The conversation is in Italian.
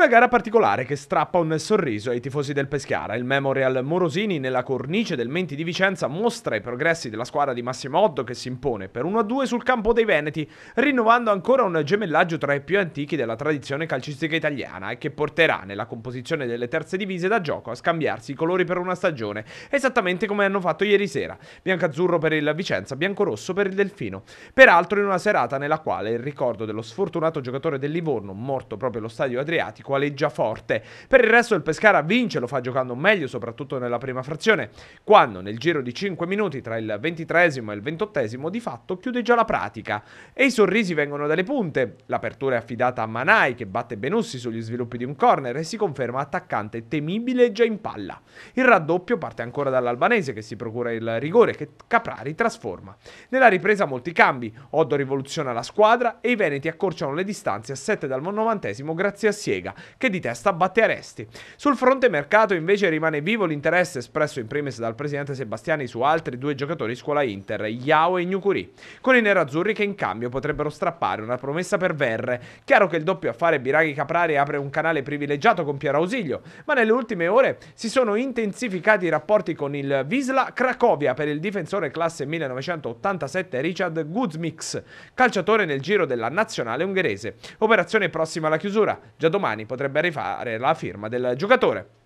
Una gara particolare che strappa un sorriso ai tifosi del Peschiara. Il Memorial Morosini nella cornice del Menti di Vicenza mostra i progressi della squadra di Massimo Oddo che si impone per 1-2 sul campo dei Veneti, rinnovando ancora un gemellaggio tra i più antichi della tradizione calcistica italiana e che porterà nella composizione delle terze divise da gioco a scambiarsi i colori per una stagione, esattamente come hanno fatto ieri sera. Biancazzurro per il Vicenza, biancorosso per il Delfino. Peraltro in una serata nella quale il ricordo dello sfortunato giocatore del Livorno, morto proprio allo stadio Adriatico, squaleggia forte. Per il resto il Pescara vince, lo fa giocando meglio, soprattutto nella prima frazione, quando nel giro di 5 minuti tra il 23 e il 28 di fatto chiude già la pratica. E i sorrisi vengono dalle punte. L'apertura è affidata a Manai che batte Benussi sugli sviluppi di un corner e si conferma attaccante temibile già in palla. Il raddoppio parte ancora dall'albanese che si procura il rigore che Caprari trasforma. Nella ripresa molti cambi, Oddo rivoluziona la squadra e i veneti accorciano le distanze a 7 dal 90 grazie a Siega che di testa batte Aresti. Sul fronte mercato invece rimane vivo l'interesse espresso in primis dal presidente Sebastiani su altri due giocatori scuola Inter, Yao e Gnukuri, con i nerazzurri che in cambio potrebbero strappare una promessa per Verre. Chiaro che il doppio affare Biraghi Caprari apre un canale privilegiato con Piero Ausilio, ma nelle ultime ore si sono intensificati i rapporti con il Visla Cracovia per il difensore classe 1987 Richard Guzmix, calciatore nel giro della nazionale ungherese. Operazione prossima alla chiusura, già domani potrebbe rifare la firma del giocatore.